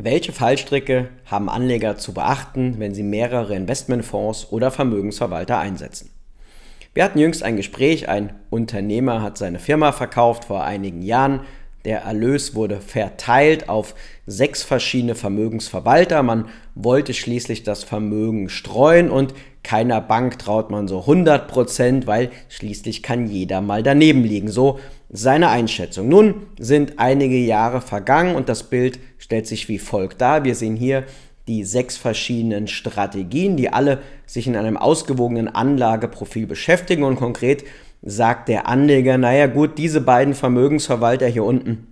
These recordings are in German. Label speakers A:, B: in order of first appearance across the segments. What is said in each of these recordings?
A: Welche Fallstricke haben Anleger zu beachten, wenn sie mehrere Investmentfonds oder Vermögensverwalter einsetzen? Wir hatten jüngst ein Gespräch, ein Unternehmer hat seine Firma verkauft vor einigen Jahren, der Erlös wurde verteilt auf sechs verschiedene Vermögensverwalter. Man wollte schließlich das Vermögen streuen und keiner Bank traut man so 100 Prozent, weil schließlich kann jeder mal daneben liegen. So seine Einschätzung. Nun sind einige Jahre vergangen und das Bild stellt sich wie folgt dar. Wir sehen hier die sechs verschiedenen Strategien, die alle sich in einem ausgewogenen Anlageprofil beschäftigen und konkret sagt der Anleger, naja gut, diese beiden Vermögensverwalter hier unten,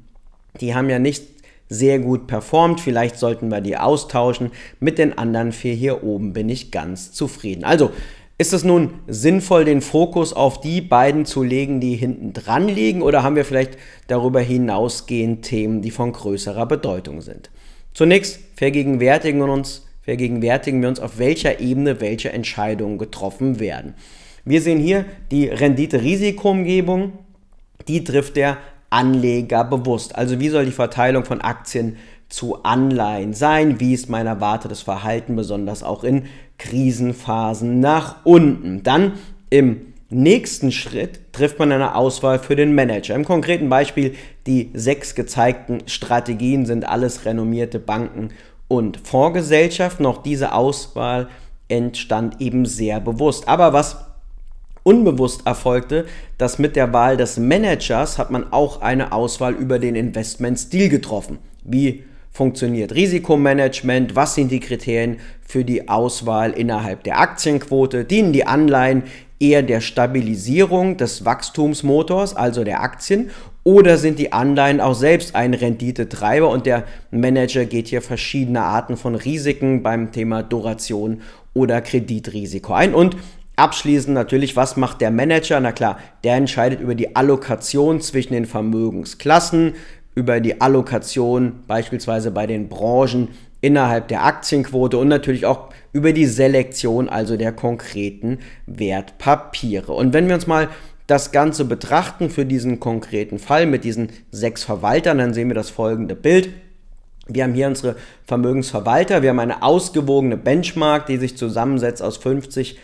A: die haben ja nicht sehr gut performt, vielleicht sollten wir die austauschen, mit den anderen vier hier oben bin ich ganz zufrieden. Also ist es nun sinnvoll, den Fokus auf die beiden zu legen, die hinten dran liegen, oder haben wir vielleicht darüber hinausgehend Themen, die von größerer Bedeutung sind? Zunächst vergegenwärtigen wir uns, vergegenwärtigen wir uns, auf welcher Ebene welche Entscheidungen getroffen werden. Wir sehen hier die Rendite-Risikoumgebung, die trifft der Anleger bewusst. Also wie soll die Verteilung von Aktien zu Anleihen sein? Wie ist mein erwartetes Verhalten besonders auch in Krisenphasen nach unten? Dann im nächsten Schritt trifft man eine Auswahl für den Manager. Im konkreten Beispiel, die sechs gezeigten Strategien sind alles renommierte Banken und Fondsgesellschaften. Auch diese Auswahl entstand eben sehr bewusst. Aber was unbewusst erfolgte, dass mit der Wahl des Managers hat man auch eine Auswahl über den Investmentstil getroffen. Wie funktioniert Risikomanagement, was sind die Kriterien für die Auswahl innerhalb der Aktienquote, dienen die Anleihen eher der Stabilisierung des Wachstumsmotors, also der Aktien, oder sind die Anleihen auch selbst ein Renditetreiber und der Manager geht hier verschiedene Arten von Risiken beim Thema Duration oder Kreditrisiko ein und Abschließend natürlich, was macht der Manager? Na klar, der entscheidet über die Allokation zwischen den Vermögensklassen, über die Allokation beispielsweise bei den Branchen innerhalb der Aktienquote und natürlich auch über die Selektion, also der konkreten Wertpapiere. Und wenn wir uns mal das Ganze betrachten für diesen konkreten Fall mit diesen sechs Verwaltern, dann sehen wir das folgende Bild. Wir haben hier unsere Vermögensverwalter, wir haben eine ausgewogene Benchmark, die sich zusammensetzt aus 50%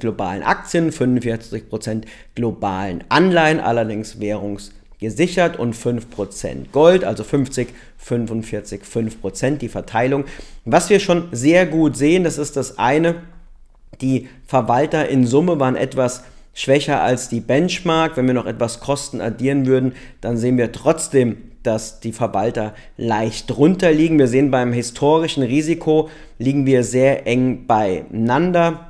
A: globalen Aktien, 45% globalen Anleihen, allerdings währungsgesichert und 5% Gold, also 50, 45, 5% die Verteilung. Was wir schon sehr gut sehen, das ist das eine, die Verwalter in Summe waren etwas schwächer als die Benchmark. Wenn wir noch etwas Kosten addieren würden, dann sehen wir trotzdem dass die Verwalter leicht drunter liegen. Wir sehen beim historischen Risiko liegen wir sehr eng beieinander.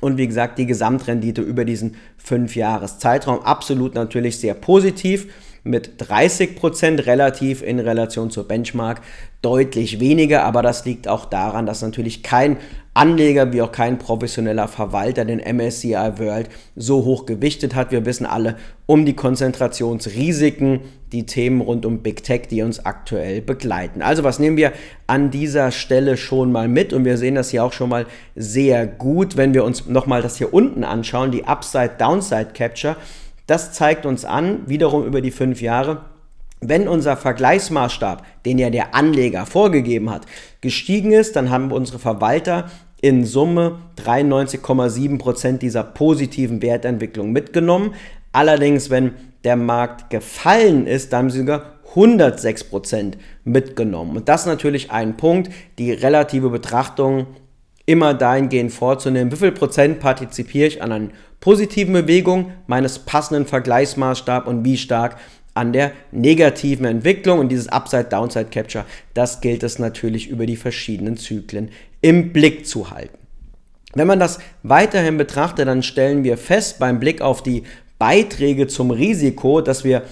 A: Und wie gesagt, die Gesamtrendite über diesen 5 Jahres Zeitraum absolut natürlich sehr positiv mit 30% Prozent relativ in Relation zur Benchmark deutlich weniger, aber das liegt auch daran, dass natürlich kein Anleger wie auch kein professioneller Verwalter den MSCI World so hoch gewichtet hat. Wir wissen alle um die Konzentrationsrisiken, die Themen rund um Big Tech, die uns aktuell begleiten. Also was nehmen wir an dieser Stelle schon mal mit? Und wir sehen das hier auch schon mal sehr gut, wenn wir uns nochmal das hier unten anschauen, die Upside-Downside-Capture das zeigt uns an, wiederum über die fünf Jahre, wenn unser Vergleichsmaßstab, den ja der Anleger vorgegeben hat, gestiegen ist, dann haben unsere Verwalter in Summe 93,7% dieser positiven Wertentwicklung mitgenommen. Allerdings, wenn der Markt gefallen ist, dann haben sie sogar 106% mitgenommen. Und das ist natürlich ein Punkt, die relative Betrachtung immer dahingehend vorzunehmen, wie viel Prozent partizipiere ich an einer positiven Bewegung meines passenden Vergleichsmaßstabs und wie stark an der negativen Entwicklung und dieses Upside-Downside-Capture, das gilt es natürlich über die verschiedenen Zyklen im Blick zu halten. Wenn man das weiterhin betrachtet, dann stellen wir fest beim Blick auf die Beiträge zum Risiko, dass wir,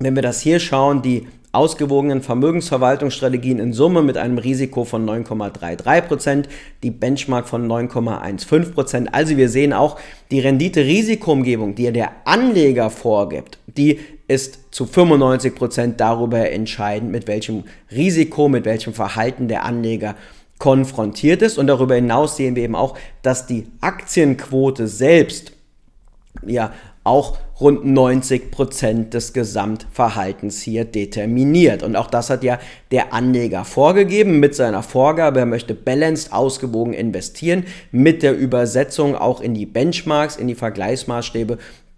A: wenn wir das hier schauen, die ausgewogenen Vermögensverwaltungsstrategien in Summe mit einem Risiko von 9,33%, die Benchmark von 9,15%. Also wir sehen auch die Rendite-Risikoumgebung, die der Anleger vorgibt, die ist zu 95% darüber entscheidend, mit welchem Risiko, mit welchem Verhalten der Anleger konfrontiert ist. Und darüber hinaus sehen wir eben auch, dass die Aktienquote selbst ja auch rund 90 Prozent des Gesamtverhaltens hier determiniert. Und auch das hat ja der Anleger vorgegeben mit seiner Vorgabe. Er möchte balanced, ausgewogen investieren mit der Übersetzung auch in die Benchmarks, in die Vergleichsmaßstäbe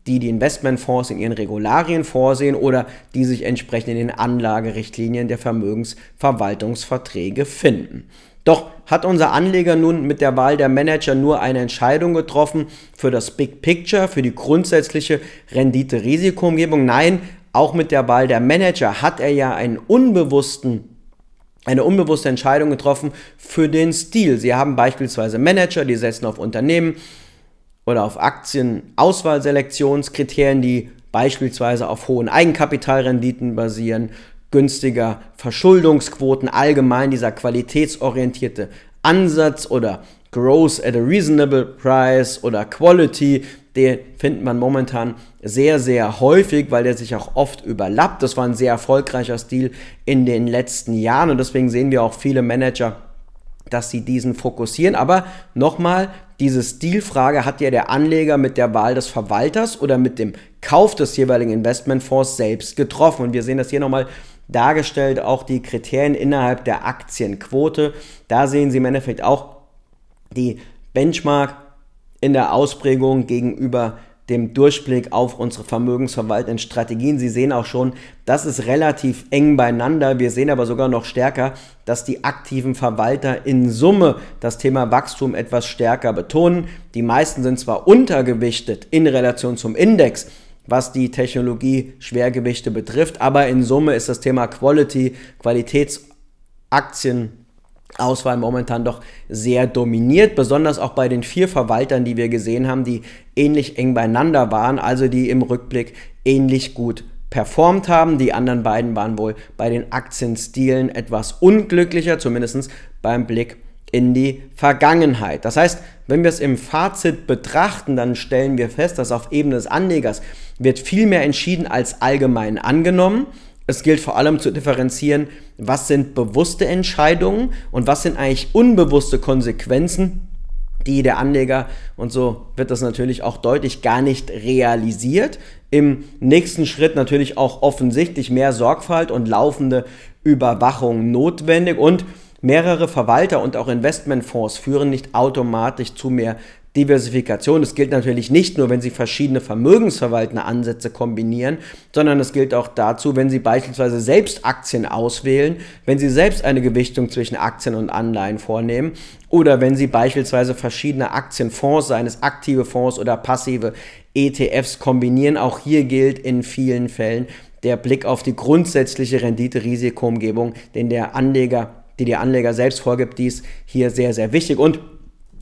A: die die Investmentfonds in ihren Regularien vorsehen oder die sich entsprechend in den Anlagerichtlinien der Vermögensverwaltungsverträge finden. Doch hat unser Anleger nun mit der Wahl der Manager nur eine Entscheidung getroffen für das Big Picture, für die grundsätzliche Rendite-Risikoumgebung? Nein, auch mit der Wahl der Manager hat er ja einen unbewussten eine unbewusste Entscheidung getroffen für den Stil. Sie haben beispielsweise Manager, die setzen auf Unternehmen oder auf Aktienauswahlselektionskriterien, die beispielsweise auf hohen Eigenkapitalrenditen basieren, günstiger Verschuldungsquoten, allgemein dieser qualitätsorientierte Ansatz oder Growth at a reasonable price oder Quality, den findet man momentan sehr, sehr häufig, weil der sich auch oft überlappt. Das war ein sehr erfolgreicher Stil in den letzten Jahren und deswegen sehen wir auch viele Manager, dass sie diesen fokussieren. Aber nochmal, diese Stilfrage hat ja der Anleger mit der Wahl des Verwalters oder mit dem Kauf des jeweiligen Investmentfonds selbst getroffen. Und wir sehen das hier nochmal dargestellt, auch die Kriterien innerhalb der Aktienquote. Da sehen Sie im Endeffekt auch die Benchmark in der Ausprägung gegenüber dem Durchblick auf unsere Vermögensverwaltungsstrategien. Sie sehen auch schon, das ist relativ eng beieinander. Wir sehen aber sogar noch stärker, dass die aktiven Verwalter in Summe das Thema Wachstum etwas stärker betonen. Die meisten sind zwar untergewichtet in Relation zum Index, was die Technologie-Schwergewichte betrifft, aber in Summe ist das Thema Quality, Qualitätsaktien Auswahl momentan doch sehr dominiert, besonders auch bei den vier Verwaltern, die wir gesehen haben, die ähnlich eng beieinander waren, also die im Rückblick ähnlich gut performt haben. Die anderen beiden waren wohl bei den Aktienstilen etwas unglücklicher, zumindest beim Blick in die Vergangenheit. Das heißt, wenn wir es im Fazit betrachten, dann stellen wir fest, dass auf Ebene des Anlegers wird viel mehr entschieden als allgemein angenommen es gilt vor allem zu differenzieren, was sind bewusste Entscheidungen und was sind eigentlich unbewusste Konsequenzen, die der Anleger, und so wird das natürlich auch deutlich gar nicht realisiert, im nächsten Schritt natürlich auch offensichtlich mehr Sorgfalt und laufende Überwachung notwendig und mehrere Verwalter und auch Investmentfonds führen nicht automatisch zu mehr Diversifikation. Das gilt natürlich nicht nur, wenn Sie verschiedene vermögensverwaltende Ansätze kombinieren, sondern es gilt auch dazu, wenn Sie beispielsweise selbst Aktien auswählen, wenn Sie selbst eine Gewichtung zwischen Aktien und Anleihen vornehmen oder wenn Sie beispielsweise verschiedene Aktienfonds, seien es aktive Fonds oder passive ETFs kombinieren. Auch hier gilt in vielen Fällen der Blick auf die grundsätzliche Rendite-Risikoumgebung, den der Anleger, die der Anleger selbst vorgibt, dies hier sehr, sehr wichtig und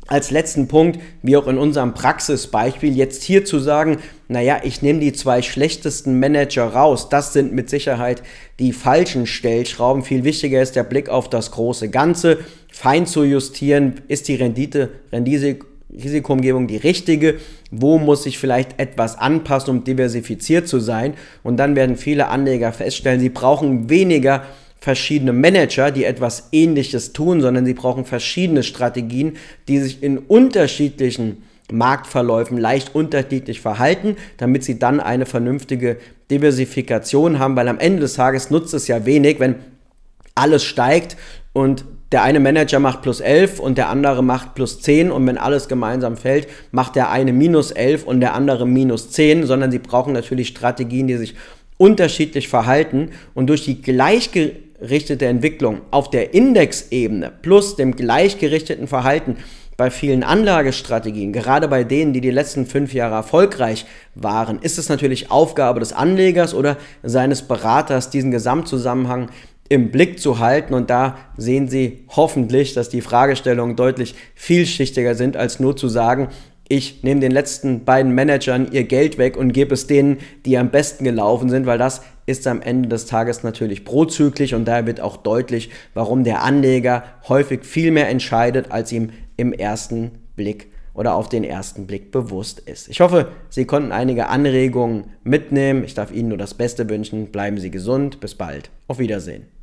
A: als letzten Punkt, wie auch in unserem Praxisbeispiel, jetzt hier zu sagen, naja, ich nehme die zwei schlechtesten Manager raus, das sind mit Sicherheit die falschen Stellschrauben. Viel wichtiger ist der Blick auf das große Ganze, fein zu justieren, ist die Rendite, Rendite Risikoumgebung die richtige? Wo muss ich vielleicht etwas anpassen, um diversifiziert zu sein? Und dann werden viele Anleger feststellen, sie brauchen weniger verschiedene Manager, die etwas Ähnliches tun, sondern sie brauchen verschiedene Strategien, die sich in unterschiedlichen Marktverläufen leicht unterschiedlich verhalten, damit sie dann eine vernünftige Diversifikation haben, weil am Ende des Tages nutzt es ja wenig, wenn alles steigt und der eine Manager macht plus 11 und der andere macht plus 10 und wenn alles gemeinsam fällt, macht der eine minus 11 und der andere minus 10, sondern sie brauchen natürlich Strategien, die sich unterschiedlich verhalten und durch die gleichge gleichgerichtete Entwicklung auf der Indexebene plus dem gleichgerichteten Verhalten bei vielen Anlagestrategien, gerade bei denen, die die letzten fünf Jahre erfolgreich waren, ist es natürlich Aufgabe des Anlegers oder seines Beraters, diesen Gesamtzusammenhang im Blick zu halten. Und da sehen Sie hoffentlich, dass die Fragestellungen deutlich vielschichtiger sind, als nur zu sagen, ich nehme den letzten beiden Managern ihr Geld weg und gebe es denen, die am besten gelaufen sind, weil das ist am Ende des Tages natürlich prozyklisch und daher wird auch deutlich, warum der Anleger häufig viel mehr entscheidet, als ihm im ersten Blick oder auf den ersten Blick bewusst ist. Ich hoffe, Sie konnten einige Anregungen mitnehmen. Ich darf Ihnen nur das Beste wünschen. Bleiben Sie gesund. Bis bald. Auf Wiedersehen.